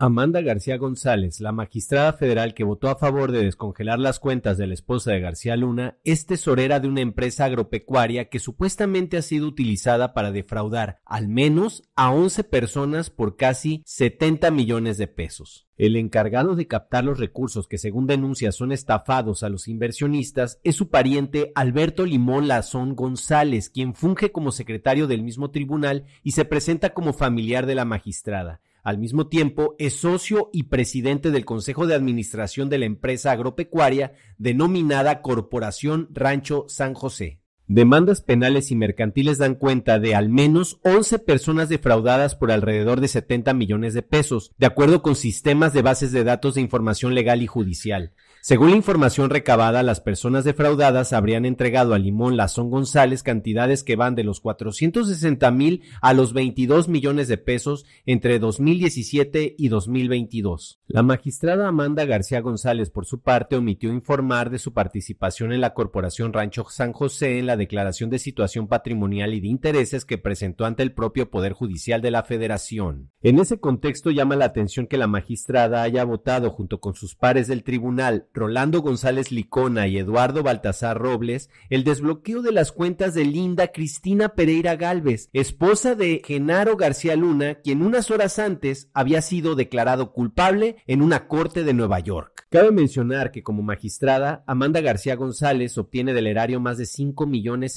Amanda García González, la magistrada federal que votó a favor de descongelar las cuentas de la esposa de García Luna, es tesorera de una empresa agropecuaria que supuestamente ha sido utilizada para defraudar al menos a once personas por casi 70 millones de pesos. El encargado de captar los recursos que según denuncia son estafados a los inversionistas es su pariente Alberto Limón Lazón González, quien funge como secretario del mismo tribunal y se presenta como familiar de la magistrada. Al mismo tiempo, es socio y presidente del Consejo de Administración de la empresa agropecuaria denominada Corporación Rancho San José. Demandas penales y mercantiles dan cuenta de al menos 11 personas defraudadas por alrededor de 70 millones de pesos, de acuerdo con sistemas de bases de datos de información legal y judicial. Según la información recabada, las personas defraudadas habrían entregado a Limón Lazón González cantidades que van de los 460 mil a los 22 millones de pesos entre 2017 y 2022. La magistrada Amanda García González, por su parte, omitió informar de su participación en la Corporación Rancho San José en la declaración de situación patrimonial y de intereses que presentó ante el propio Poder Judicial de la Federación. En ese contexto llama la atención que la magistrada haya votado junto con sus pares del tribunal, Rolando González Licona y Eduardo Baltasar Robles, el desbloqueo de las cuentas de Linda Cristina Pereira Galvez, esposa de Genaro García Luna, quien unas horas antes había sido declarado culpable en una corte de Nueva York. Cabe mencionar que como magistrada, Amanda García González obtiene del erario más de $5,670,000 millones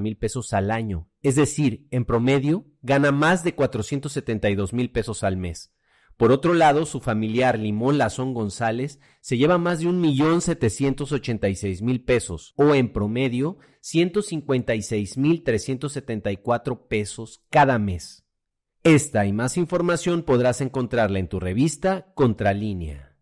mil pesos al año, es decir, en promedio, gana más de $472,000 mil pesos al mes. Por otro lado, su familiar Limón Lazón González se lleva más de un mil pesos, o en promedio, $156,374 mil pesos cada mes. Esta y más información podrás encontrarla en tu revista Contralínea.